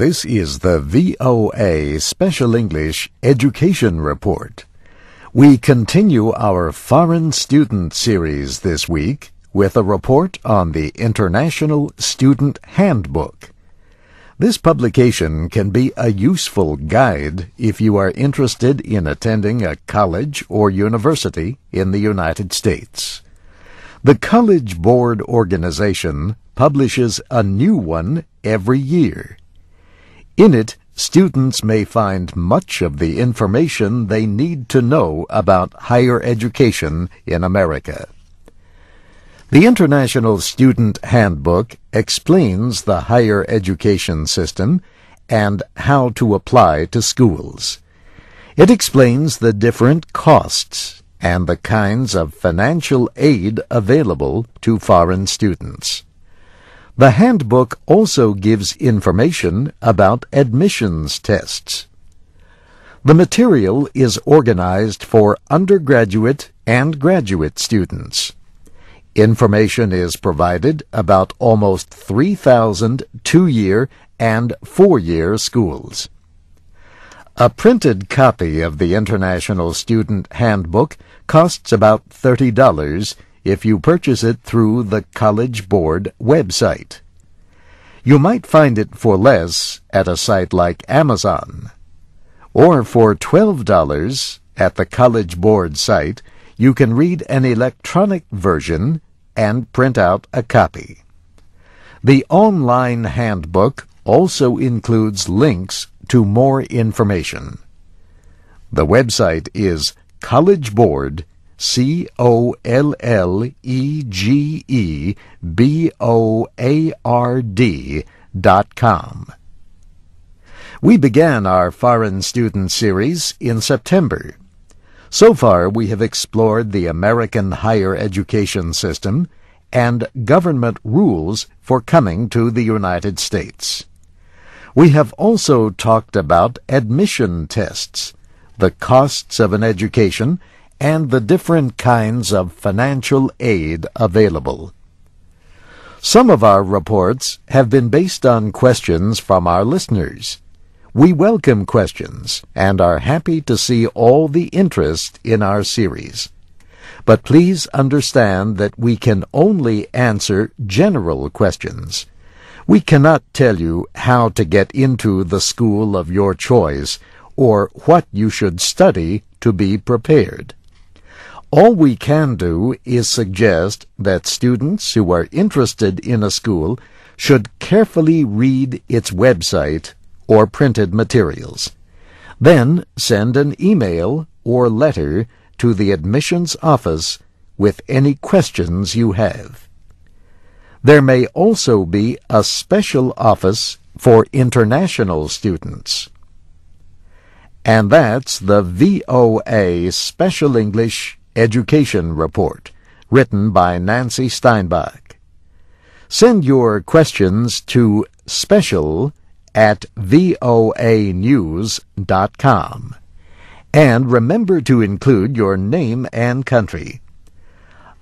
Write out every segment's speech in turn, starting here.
This is the VOA Special English Education Report. We continue our Foreign Student series this week with a report on the International Student Handbook. This publication can be a useful guide if you are interested in attending a college or university in the United States. The College Board Organization publishes a new one every year. In it, students may find much of the information they need to know about higher education in America. The International Student Handbook explains the higher education system and how to apply to schools. It explains the different costs and the kinds of financial aid available to foreign students. The handbook also gives information about admissions tests. The material is organized for undergraduate and graduate students. Information is provided about almost 3,000 two-year and four-year schools. A printed copy of the International Student Handbook costs about $30 if you purchase it through the College Board website. You might find it for less at a site like Amazon. Or for $12 at the College Board site, you can read an electronic version and print out a copy. The online handbook also includes links to more information. The website is collegeboard.com C O L L E G E B O A R D dot com. We began our foreign student series in September. So far, we have explored the American higher education system and government rules for coming to the United States. We have also talked about admission tests, the costs of an education, and the different kinds of financial aid available. Some of our reports have been based on questions from our listeners. We welcome questions and are happy to see all the interest in our series. But please understand that we can only answer general questions. We cannot tell you how to get into the school of your choice or what you should study to be prepared. All we can do is suggest that students who are interested in a school should carefully read its website or printed materials. Then send an email or letter to the admissions office with any questions you have. There may also be a special office for international students. And that's the VOA Special English Education Report, written by Nancy Steinbach. Send your questions to special at voanews.com. And remember to include your name and country.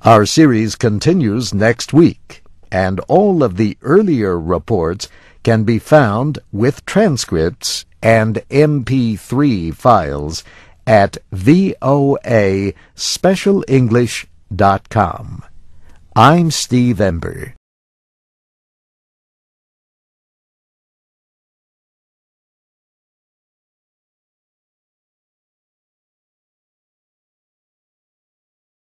Our series continues next week, and all of the earlier reports can be found with transcripts and MP3 files at voaspecialenglish.com. I'm Steve Ember.